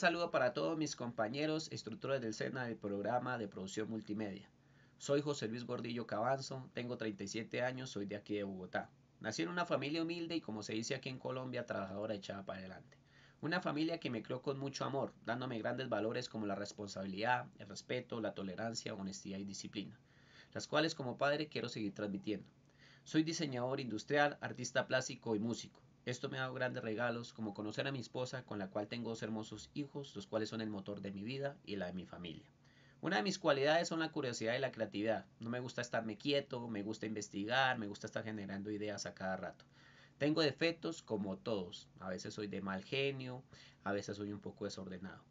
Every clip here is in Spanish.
saludo para todos mis compañeros, instructores del SENA del programa de producción multimedia. Soy José Luis Gordillo Cabanzo, tengo 37 años, soy de aquí de Bogotá. Nací en una familia humilde y como se dice aquí en Colombia, trabajadora echada para adelante. Una familia que me creó con mucho amor, dándome grandes valores como la responsabilidad, el respeto, la tolerancia, honestidad y disciplina, las cuales como padre quiero seguir transmitiendo. Soy diseñador industrial, artista plástico y músico. Esto me ha dado grandes regalos, como conocer a mi esposa, con la cual tengo dos hermosos hijos, los cuales son el motor de mi vida y la de mi familia. Una de mis cualidades son la curiosidad y la creatividad. No me gusta estarme quieto, me gusta investigar, me gusta estar generando ideas a cada rato. Tengo defectos como todos. A veces soy de mal genio, a veces soy un poco desordenado.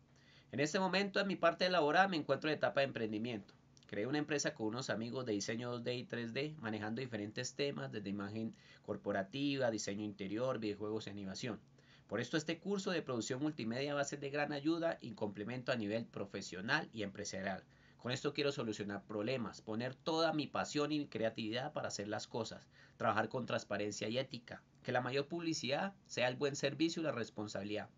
En este momento, en mi parte laboral, me encuentro en etapa de emprendimiento. Creé una empresa con unos amigos de diseño 2D y 3D, manejando diferentes temas desde imagen corporativa, diseño interior, videojuegos y animación. Por esto este curso de producción multimedia va a ser de gran ayuda y complemento a nivel profesional y empresarial. Con esto quiero solucionar problemas, poner toda mi pasión y creatividad para hacer las cosas, trabajar con transparencia y ética, que la mayor publicidad sea el buen servicio y la responsabilidad.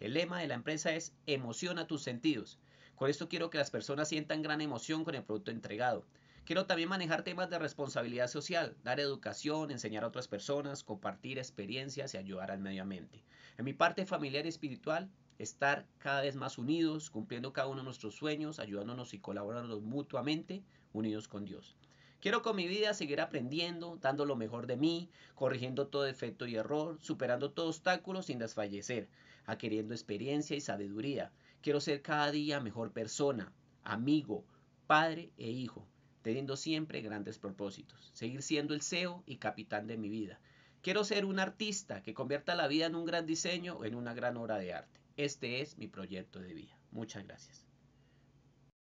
El lema de la empresa es Emociona tus sentidos. Con esto quiero que las personas sientan gran emoción con el producto entregado. Quiero también manejar temas de responsabilidad social, dar educación, enseñar a otras personas, compartir experiencias y ayudar al medio ambiente. En mi parte familiar y espiritual, estar cada vez más unidos, cumpliendo cada uno de nuestros sueños, ayudándonos y colaborándonos mutuamente, unidos con Dios. Quiero con mi vida seguir aprendiendo, dando lo mejor de mí, corrigiendo todo defecto y error, superando todo obstáculo sin desfallecer, adquiriendo experiencia y sabiduría. Quiero ser cada día mejor persona, amigo, padre e hijo, teniendo siempre grandes propósitos, seguir siendo el CEO y capitán de mi vida. Quiero ser un artista que convierta la vida en un gran diseño o en una gran obra de arte. Este es mi proyecto de vida. Muchas gracias.